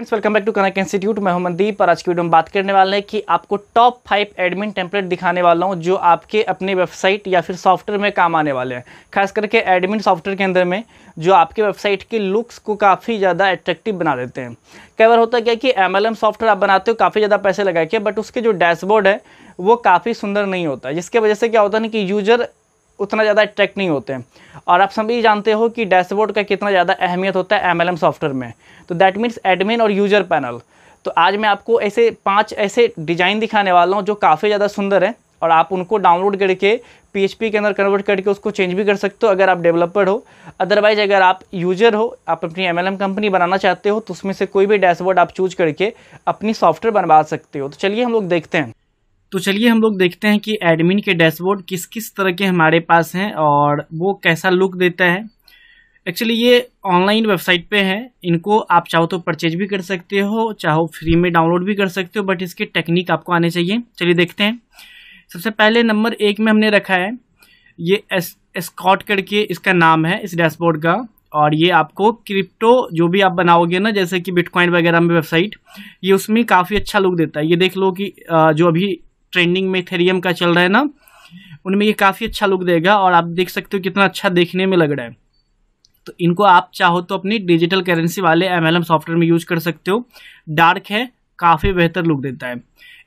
friends welcome back to Kanak institute मैं हूं मनदीप और आज की वीडियो में बात करने वाले हैं कि आपको टॉप फाइव एडमिन टेम्पलेट दिखाने वाला हूं जो आपके अपने वेबसाइट या फिर सॉफ्टवेयर में काम आने वाले हैं खास करके एडमिन सॉफ्टवेयर के अंदर में जो आपके वेबसाइट के लुक्स को काफ़ी ज़्यादा अट्रैक्टिव बना देते हैं कई बार होता क्या कि एम सॉफ्टवेयर आप बनाते हो काफ़ी ज़्यादा पैसे लगा के बट उसके जो डैशबोर्ड है वो काफ़ी सुंदर नहीं होता जिसके वजह से क्या होता है ना कि यूज़र उतना ज़्यादा अट्रैक्ट नहीं होते हैं और आप सभी जानते हो कि डैशबोर्ड का कितना ज़्यादा अहमियत होता है एम सॉफ्टवेयर में तो दैट मीन्स एडमिन और यूजर पैनल तो आज मैं आपको ऐसे पाँच ऐसे डिज़ाइन दिखाने वाला हूँ जो काफ़ी ज़्यादा सुंदर है और आप उनको डाउनलोड करके पी के अंदर कन्वर्ट करके उसको चेंज भी कर सकते हो अगर आप डेवलपर हो अदरवाइज़ अगर आप यूजर हो आप अपनी एम कंपनी बनाना चाहते हो तो उसमें से कोई भी डैशबोर्ड आप चूज करके अपनी सॉफ्टवेयर बनवा सकते हो तो चलिए हम लोग देखते हैं तो चलिए हम लोग देखते हैं कि एडमिन के डैशबोर्ड किस किस तरह के हमारे पास हैं और वो कैसा लुक देता है एक्चुअली ये ऑनलाइन वेबसाइट पे है इनको आप चाहो तो परचेज भी कर सकते हो चाहो फ्री में डाउनलोड भी कर सकते हो बट इसके टेक्निक आपको आने चाहिए चलिए देखते हैं सबसे पहले नंबर एक में हमने रखा है ये एस एस्कॉट करके इसका नाम है इस डैशबोर्ड का और ये आपको क्रिप्टो जो भी आप बनाओगे ना जैसे कि बिटकॉइन वगैरह में वेबसाइट ये उसमें काफ़ी अच्छा लुक देता है ये देख लो कि जो अभी ट्रेंडिंग में थेरियम का चल रहा है ना उनमें ये काफ़ी अच्छा लुक देगा और आप देख सकते हो कितना अच्छा देखने में लग रहा है तो इनको आप चाहो तो अपनी डिजिटल करेंसी वाले एम सॉफ्टवेयर में यूज कर सकते हो डार्क है काफ़ी बेहतर लुक देता है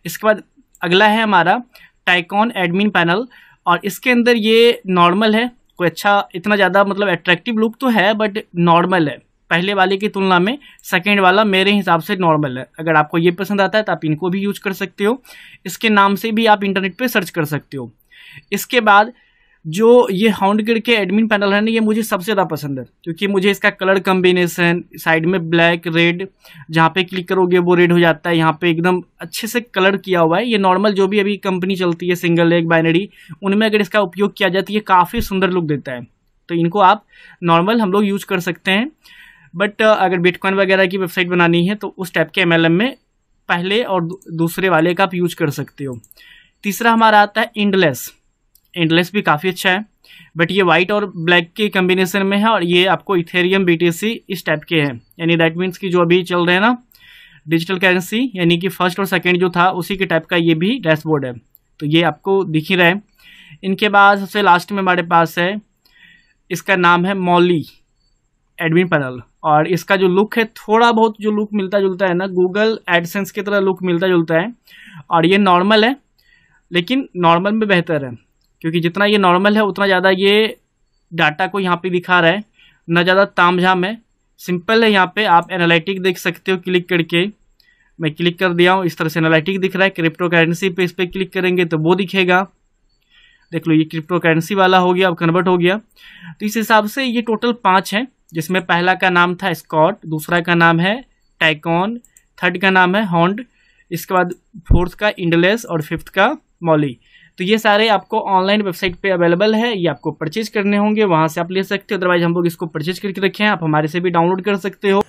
इसके बाद अगला है हमारा टाइकॉन एडमिन पैनल और इसके अंदर ये नॉर्मल है कोई अच्छा इतना ज़्यादा मतलब अट्रैक्टिव लुक तो है बट नॉर्मल है पहले वाले की तुलना में सेकेंड वाला मेरे हिसाब से नॉर्मल है अगर आपको ये पसंद आता है तो आप इनको भी यूज कर सकते हो इसके नाम से भी आप इंटरनेट पर सर्च कर सकते हो इसके बाद जो ये हाउंडगिर के एडमिन पैनल है ना ये मुझे सबसे ज़्यादा पसंद है क्योंकि मुझे इसका कलर कम्बिनेसन साइड में ब्लैक रेड जहाँ पे क्लिक करोगे वो रेड हो जाता है यहाँ पे एकदम अच्छे से कलर किया हुआ है ये नॉर्मल जो भी अभी कंपनी चलती है सिंगल लेग बाइनरी उनमें अगर इसका उपयोग किया जाए तो ये काफ़ी सुंदर लुक देता है तो इनको आप नॉर्मल हम लोग यूज कर सकते हैं बट uh, अगर बिटकॉइन वगैरह की वेबसाइट बनानी है तो उस टाइप के एम में पहले और दूसरे वाले का आप यूज कर सकते हो तीसरा हमारा आता है इंडलेस इंडलेस भी काफ़ी अच्छा है बट ये वाइट और ब्लैक के कम्बिनेसन में है और ये आपको इथेरियम बी इस टाइप के हैं यानी दैट मीन्स कि जो अभी चल रहे हैं ना डिजिटल करेंसी यानी कि फर्स्ट और सेकेंड जो था उसी के टाइप का ये भी डैशबोर्ड है तो ये आपको दिख ही रहा है इनके बाद सबसे लास्ट में हमारे पास है इसका नाम है मॉली एडमिन पैनल और इसका जो लुक है थोड़ा बहुत जो लुक मिलता जुलता है ना गूगल एडसेंस की तरह लुक मिलता जुलता है और ये नॉर्मल है लेकिन नॉर्मल में बेहतर है क्योंकि जितना ये नॉर्मल है उतना ज़्यादा ये डाटा को यहाँ पे दिखा रहा है ना ज़्यादा ताम झाम है सिंपल है यहाँ पे आप एनालिटिक देख सकते हो क्लिक करके मैं क्लिक कर दिया हूँ इस तरह से एनालिटिक दिख रहा है क्रिप्टो करेंसी पर इस पर क्लिक करेंगे तो वो दिखेगा देख लो ये क्रिप्टो करेंसी वाला हो गया अब कन्वर्ट हो गया तो इस हिसाब से ये टोटल पाँच हैं जिसमें पहला का नाम था स्कॉट दूसरा का नाम है टाइकॉन थर्ड का नाम है हॉन्ड इसके बाद फोर्थ का इंडलेस और फिफ्थ का मॉली तो ये सारे आपको ऑनलाइन वेबसाइट पे अवेलेबल है ये आपको परचेज करने होंगे वहाँ से आप ले सकते हो अदरवाइज हम लोग इसको परचेज करके रखें आप हमारे से भी डाउनलोड कर सकते हो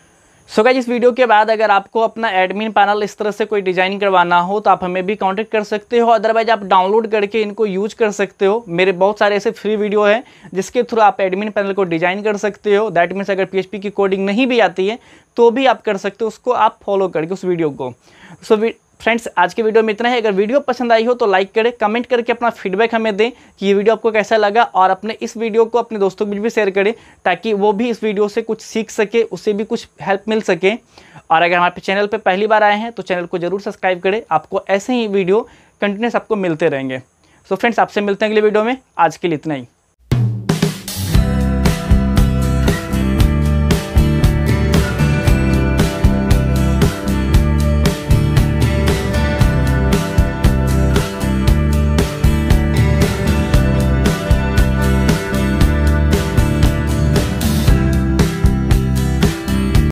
सो so इस वीडियो के बाद अगर आपको अपना एडमिन पैनल इस तरह से कोई डिज़ाइन करवाना हो तो आप हमें भी कांटेक्ट कर सकते हो अदरवाइज आप डाउनलोड करके इनको यूज कर सकते हो मेरे बहुत सारे ऐसे फ्री वीडियो हैं जिसके थ्रू आप एडमिन पैनल को डिज़ाइन कर सकते हो दैट मीन्स अगर पीएचपी की कोडिंग नहीं भी आती है तो भी आप कर सकते हो उसको आप फॉलो करके उस वीडियो को सो so, फ्रेंड्स आज के वीडियो में इतना ही अगर वीडियो पसंद आई हो तो लाइक करें कमेंट करके अपना फीडबैक हमें दें कि ये वीडियो आपको कैसा लगा और अपने इस वीडियो को अपने दोस्तों के बीच भी शेयर करें ताकि वो भी इस वीडियो से कुछ सीख सके उसे भी कुछ हेल्प मिल सके और अगर हमारे चैनल पर पहली बार आए हैं तो चैनल को जरूर सब्सक्राइब करें आपको ऐसे ही वीडियो कंटिन्यूस आपको मिलते रहेंगे सो फ्रेंड्स आपसे मिलते हैं अगले वीडियो में आज के लिए इतना ही